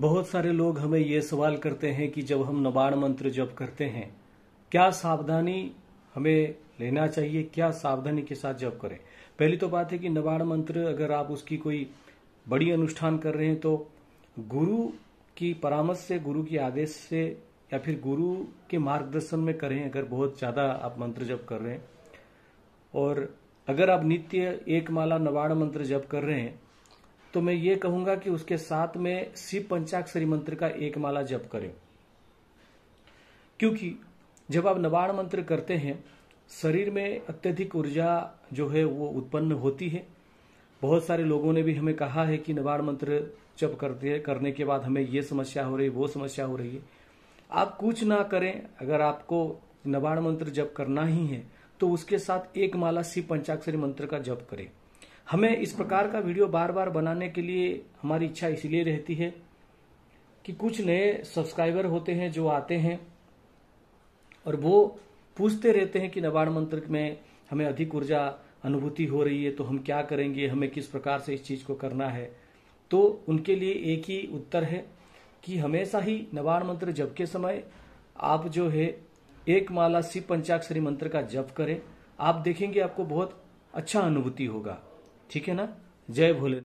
बहुत सारे लोग हमें ये सवाल करते हैं कि जब हम नबाण मंत्र जप करते हैं क्या सावधानी हमें लेना चाहिए क्या सावधानी के साथ जप करें पहली तो बात है कि नबाण मंत्र अगर आप उसकी कोई बड़ी अनुष्ठान कर रहे हैं तो गुरु की परामर्श से गुरु के आदेश से या फिर गुरु के मार्गदर्शन में करें अगर बहुत ज़्यादा आप मंत्र जप कर रहे हैं और अगर आप नित्य एक माला नवाण मंत्र जप कर रहे हैं तो मैं ये कहूंगा कि उसके साथ में शिव पंचाक्षरी मंत्र का एक माला जप करें क्योंकि जब आप नवाण मंत्र करते हैं शरीर में अत्यधिक ऊर्जा जो है वो उत्पन्न होती है बहुत सारे लोगों ने भी हमें कहा है कि नवाण मंत्र जप करते करने के बाद हमें ये समस्या हो रही वो समस्या हो रही है आप कुछ ना करें अगर आपको नवाण मंत्र जप करना ही है तो उसके साथ एक माला शिव पंचाक्षरी मंत्र का जप करें हमें इस प्रकार का वीडियो बार बार बनाने के लिए हमारी इच्छा इसलिए रहती है कि कुछ नए सब्सक्राइबर होते हैं जो आते हैं और वो पूछते रहते हैं कि नबार्ड मंत्र में हमें अधिक ऊर्जा अनुभूति हो रही है तो हम क्या करेंगे हमें किस प्रकार से इस चीज़ को करना है तो उनके लिए एक ही उत्तर है कि हमेशा ही नवाण मंत्र जप के समय आप जो है एक माला शिव पंचाक्षरी मंत्र का जप करें आप देखेंगे आपको बहुत अच्छा अनुभूति होगा ठीक है ना जय भोले